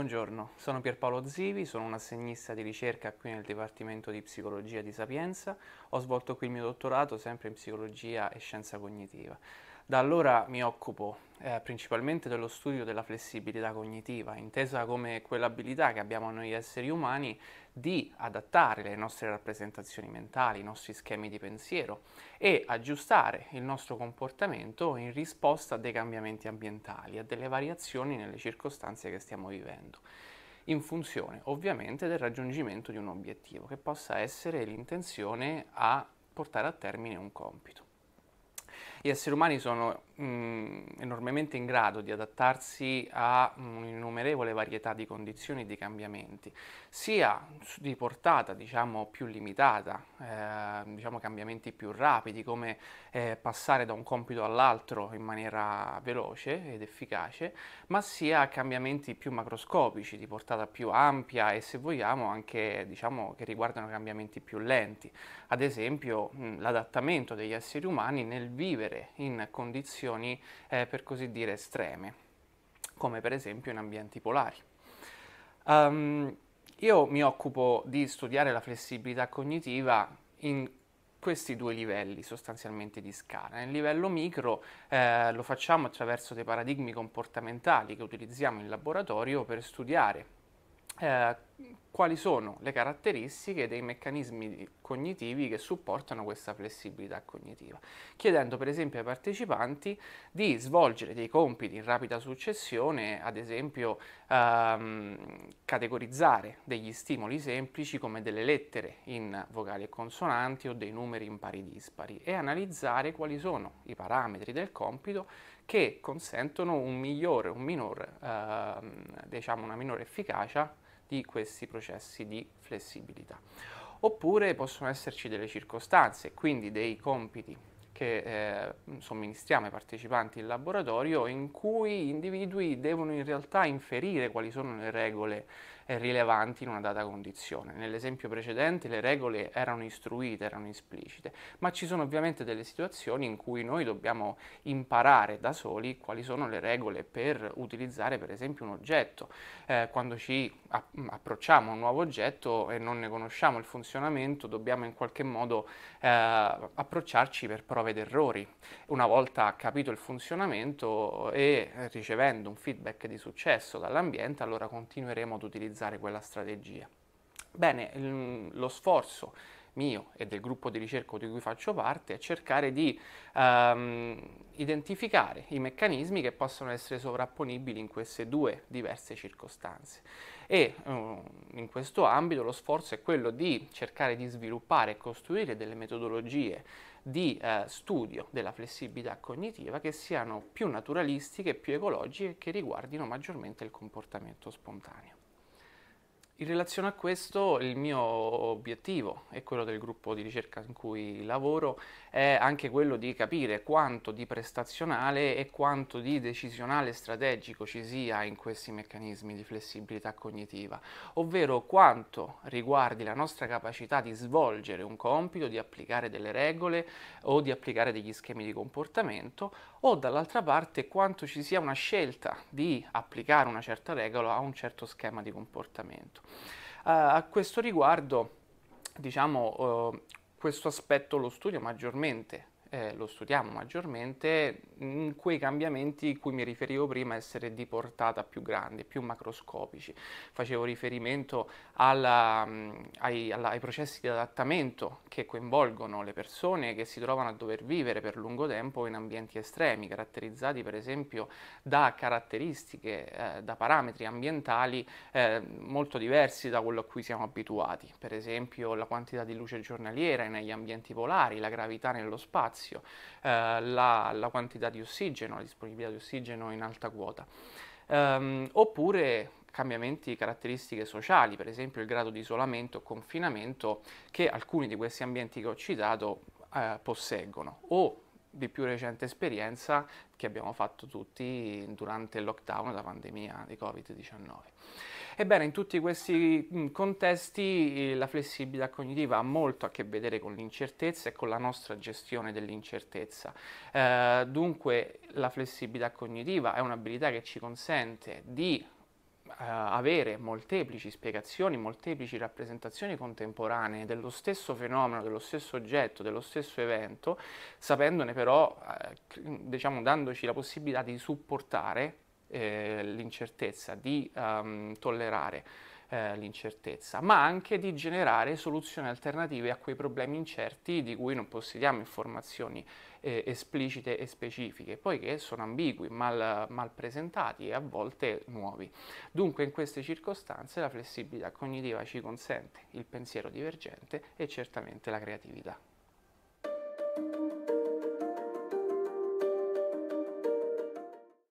Buongiorno, sono Pierpaolo Zivi, sono un assegnista di ricerca qui nel Dipartimento di Psicologia di Sapienza. Ho svolto qui il mio dottorato sempre in psicologia e scienza cognitiva. Da allora mi occupo eh, principalmente dello studio della flessibilità cognitiva, intesa come quell'abilità che abbiamo noi esseri umani di adattare le nostre rappresentazioni mentali, i nostri schemi di pensiero e aggiustare il nostro comportamento in risposta a dei cambiamenti ambientali, a delle variazioni nelle circostanze che stiamo vivendo in funzione ovviamente del raggiungimento di un obiettivo che possa essere l'intenzione a portare a termine un compito gli esseri umani sono mh, mm, enormemente in grado di adattarsi a un'innumerevole varietà di condizioni e di cambiamenti, sia di portata diciamo, più limitata, eh, diciamo cambiamenti più rapidi come eh, passare da un compito all'altro in maniera veloce ed efficace, ma sia cambiamenti più macroscopici, di portata più ampia e se vogliamo anche diciamo, che riguardano cambiamenti più lenti, ad esempio l'adattamento degli esseri umani nel vivere in condizioni eh, per così dire estreme, come per esempio in ambienti polari. Um, io mi occupo di studiare la flessibilità cognitiva in questi due livelli sostanzialmente di scala. Nel livello micro eh, lo facciamo attraverso dei paradigmi comportamentali che utilizziamo in laboratorio per studiare eh, quali sono le caratteristiche dei meccanismi cognitivi che supportano questa flessibilità cognitiva, chiedendo per esempio ai partecipanti di svolgere dei compiti in rapida successione, ad esempio ehm, categorizzare degli stimoli semplici come delle lettere in vocali e consonanti o dei numeri in pari dispari e analizzare quali sono i parametri del compito che consentono un migliore, un minor, ehm, diciamo una minore efficacia di questi processi di flessibilità. Oppure possono esserci delle circostanze, quindi dei compiti che eh, somministriamo ai partecipanti in laboratorio in cui gli individui devono in realtà inferire quali sono le regole rilevanti in una data condizione. Nell'esempio precedente le regole erano istruite, erano esplicite, ma ci sono ovviamente delle situazioni in cui noi dobbiamo imparare da soli quali sono le regole per utilizzare per esempio un oggetto. Eh, quando ci approcciamo a un nuovo oggetto e non ne conosciamo il funzionamento, dobbiamo in qualche modo eh, approcciarci per prove ed errori. Una volta capito il funzionamento e ricevendo un feedback di successo dall'ambiente, allora continueremo ad utilizzare realizzare quella strategia. Bene, lo sforzo mio e del gruppo di ricerca di cui faccio parte è cercare di ehm, identificare i meccanismi che possono essere sovrapponibili in queste due diverse circostanze. E eh, in questo ambito lo sforzo è quello di cercare di sviluppare e costruire delle metodologie di eh, studio della flessibilità cognitiva che siano più naturalistiche, più ecologiche e che riguardino maggiormente il comportamento spontaneo. In relazione a questo il mio obiettivo e quello del gruppo di ricerca in cui lavoro è anche quello di capire quanto di prestazionale e quanto di decisionale strategico ci sia in questi meccanismi di flessibilità cognitiva, ovvero quanto riguardi la nostra capacità di svolgere un compito, di applicare delle regole o di applicare degli schemi di comportamento o dall'altra parte quanto ci sia una scelta di applicare una certa regola a un certo schema di comportamento. Eh, a questo riguardo, diciamo, eh, questo aspetto lo studio maggiormente eh, lo studiamo maggiormente, in mm, quei cambiamenti cui mi riferivo prima essere di portata più grande, più macroscopici. Facevo riferimento alla, mm, ai, alla, ai, processi di adattamento che coinvolgono le persone che si trovano a dover vivere per lungo tempo in ambienti estremi, caratterizzati per esempio da caratteristiche, eh, da parametri ambientali eh, molto diversi da quello a cui siamo abituati, per esempio la quantità di luce giornaliera negli ambienti polari, la gravità nello spazio, spazio, eh, la, la, quantità di ossigeno, la disponibilità di ossigeno in alta quota, ehm, oppure cambiamenti caratteristiche sociali, per esempio il grado di isolamento o confinamento che alcuni di questi ambienti che ho citato eh, posseggono, o di più recente esperienza che abbiamo fatto tutti durante il lockdown, la pandemia di Covid-19. Ebbene, in tutti questi contesti eh, la flessibilità cognitiva ha molto a che vedere con l'incertezza e con la nostra gestione dell'incertezza. Eh, dunque la flessibilità cognitiva è un'abilità che ci consente di avere molteplici spiegazioni, molteplici rappresentazioni contemporanee dello stesso fenomeno, dello stesso oggetto, dello stesso evento, sapendone però, eh, diciamo, dandoci la possibilità di supportare eh, l'incertezza, di um, tollerare eh, l'incertezza, ma anche di generare soluzioni alternative a quei problemi incerti di cui non possediamo informazioni eh, esplicite e specifiche, poiché sono ambigui, mal, mal presentati e a volte nuovi. Dunque in queste circostanze la flessibilità cognitiva ci consente il pensiero divergente e certamente la creatività.